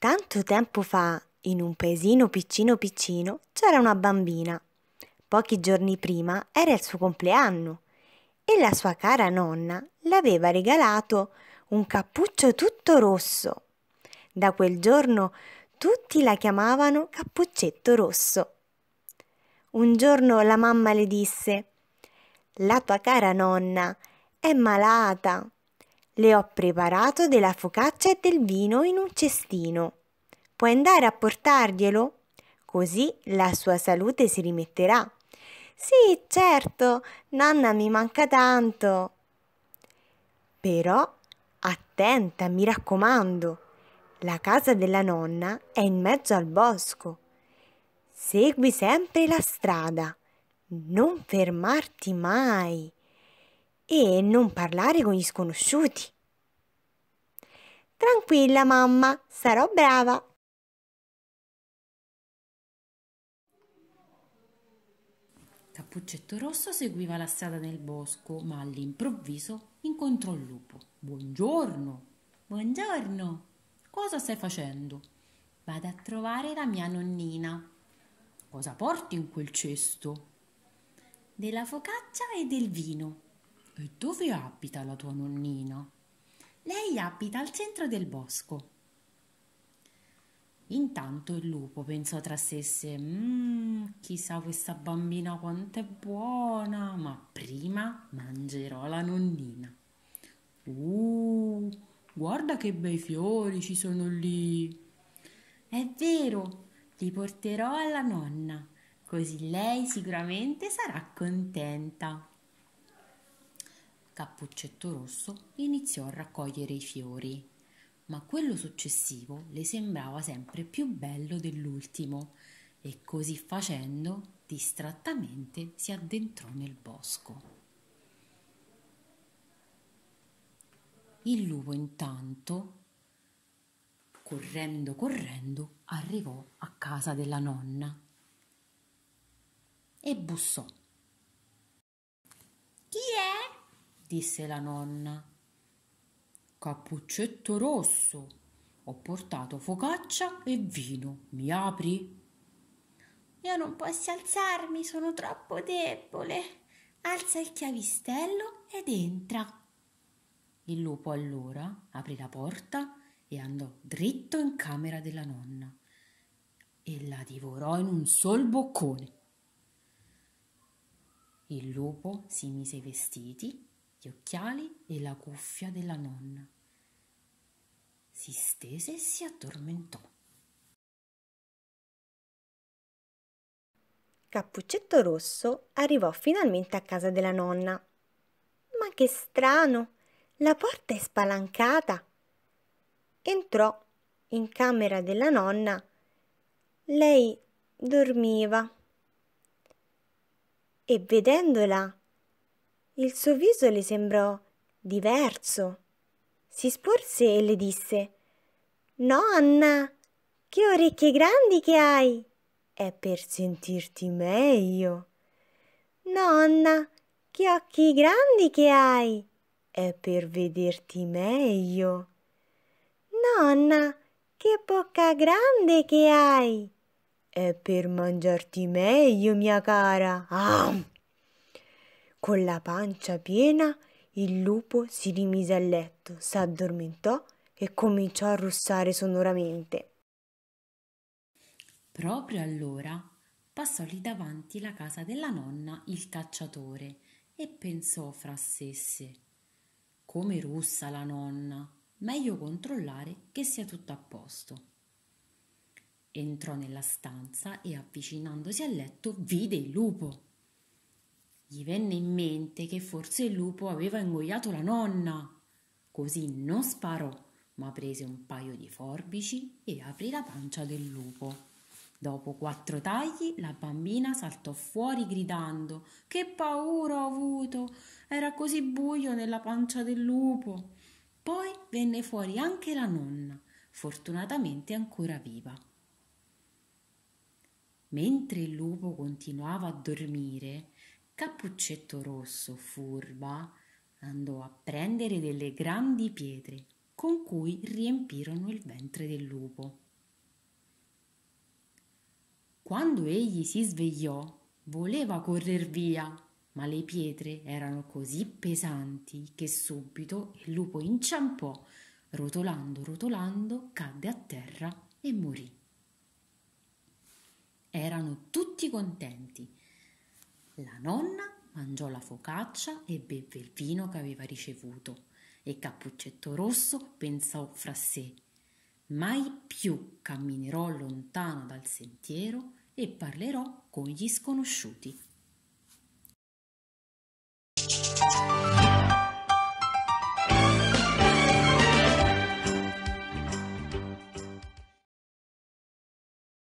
Tanto tempo fa, in un paesino piccino piccino, c'era una bambina. Pochi giorni prima era il suo compleanno e la sua cara nonna le aveva regalato un cappuccio tutto rosso. Da quel giorno tutti la chiamavano Cappuccetto Rosso. Un giorno la mamma le disse La tua cara nonna è malata, le ho preparato della focaccia e del vino in un cestino. Puoi andare a portarglielo? Così la sua salute si rimetterà. Sì, certo, nonna mi manca tanto. Però attenta, mi raccomando. La casa della nonna è in mezzo al bosco. Segui sempre la strada, non fermarti mai e non parlare con gli sconosciuti. Tranquilla mamma, sarò brava. Cappuccetto Rosso seguiva la strada nel bosco, ma all'improvviso incontrò il lupo. Buongiorno. Buongiorno. Cosa stai facendo? Vado a trovare la mia nonnina. Cosa porti in quel cesto? Della focaccia e del vino. E dove abita la tua nonnina? Lei abita al centro del bosco. Intanto il lupo pensò tra sé se, mm, chissà questa bambina quanto è buona, ma prima mangerò la nonnina. Uh, guarda che bei fiori ci sono lì. È vero, li porterò alla nonna, così lei sicuramente sarà contenta. Cappuccetto Rosso iniziò a raccogliere i fiori, ma quello successivo le sembrava sempre più bello dell'ultimo e così facendo distrattamente si addentrò nel bosco. Il lupo intanto, correndo, correndo, arrivò a casa della nonna e bussò. Chi è? disse la nonna. Cappuccetto rosso, ho portato focaccia e vino. Mi apri? Io non posso alzarmi, sono troppo debole. Alza il chiavistello ed entra. Il lupo allora aprì la porta e andò dritto in camera della nonna e la divorò in un sol boccone. Il lupo si mise i vestiti gli occhiali e la cuffia della nonna. Si stese e si addormentò. Cappuccetto Rosso arrivò finalmente a casa della nonna. Ma che strano! La porta è spalancata. Entrò in camera della nonna. Lei dormiva. E vedendola il suo viso le sembrò diverso. Si sporse e le disse Nonna, che orecchie grandi che hai! È per sentirti meglio. Nonna, che occhi grandi che hai! È per vederti meglio. Nonna, che bocca grande che hai! È per mangiarti meglio, mia cara. Ah! Con la pancia piena, il lupo si rimise a letto, s'addormentò e cominciò a russare sonoramente. Proprio allora passò lì davanti la casa della nonna il cacciatore e pensò fra sé come russa la nonna, meglio controllare che sia tutto a posto. Entrò nella stanza e avvicinandosi al letto vide il lupo. Gli venne in mente che forse il lupo aveva ingoiato la nonna. Così non sparò, ma prese un paio di forbici e aprì la pancia del lupo. Dopo quattro tagli la bambina saltò fuori gridando Che paura ho avuto! Era così buio nella pancia del lupo. Poi venne fuori anche la nonna, fortunatamente ancora viva. Mentre il lupo continuava a dormire, Cappuccetto Rosso, furba, andò a prendere delle grandi pietre con cui riempirono il ventre del lupo. Quando egli si svegliò, voleva correr via, ma le pietre erano così pesanti che subito il lupo inciampò, rotolando, rotolando, cadde a terra e morì. Erano tutti contenti la nonna mangiò la focaccia e bevve il vino che aveva ricevuto e Cappuccetto Rosso pensò fra sé Mai più camminerò lontano dal sentiero e parlerò con gli sconosciuti.